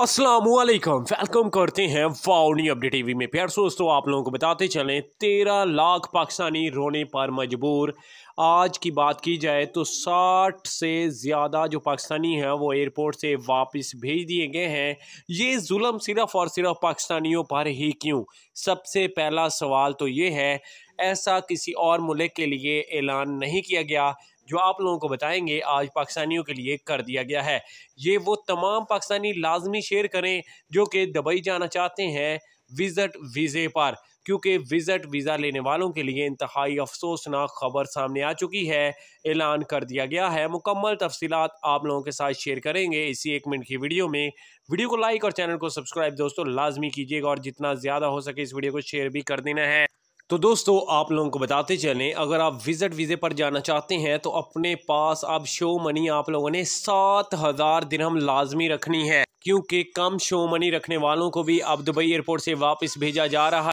असलकम वेलकम करते हैं वाउनी अपडेट टीवी में प्यार दोस्तों आप लोगों को बताते चलें तेरह लाख पाकिस्तानी रोने पर मजबूर आज की बात की जाए तो साठ से ज़्यादा जो पाकिस्तानी हैं वो एयरपोर्ट से वापस भेज दिए गए हैं ये जुल्म सिर्फ और सिर्फ पाकिस्तानियों पर ही क्यों सबसे पहला सवाल तो ये है ऐसा किसी और मुल्क के लिए ऐलान नहीं किया गया जो आप लोगों को बताएंगे आज पाकिस्तानियों के लिए कर दिया गया है ये वो तमाम पाकिस्तानी लाजमी शेयर करें जो कि दुबई जाना चाहते हैं विज़ट वीज़े पर क्योंकि विज़ट वीज़ा लेने वालों के लिए इंतहाई अफसोसनाक खबर सामने आ चुकी है ऐलान कर दिया गया है मुकम्मल तफसीत आप लोगों के साथ शेयर करेंगे इसी एक मिनट की वीडियो में वीडियो को लाइक और चैनल को सब्सक्राइब दोस्तों लाजमी कीजिएगा और जितना ज़्यादा हो सके इस वीडियो को शेयर भी कर देना है तो दोस्तों आप लोगों को बताते चलें अगर आप विज़िट वीज़े पर जाना चाहते हैं तो अपने पास अब शो मनी आप लोगों ने सात हज़ार दिनम लाजमी रखनी है क्योंकि कम शो मनी रखने वालों को भी अब दुबई एयरपोर्ट से वापस भेजा जा रहा है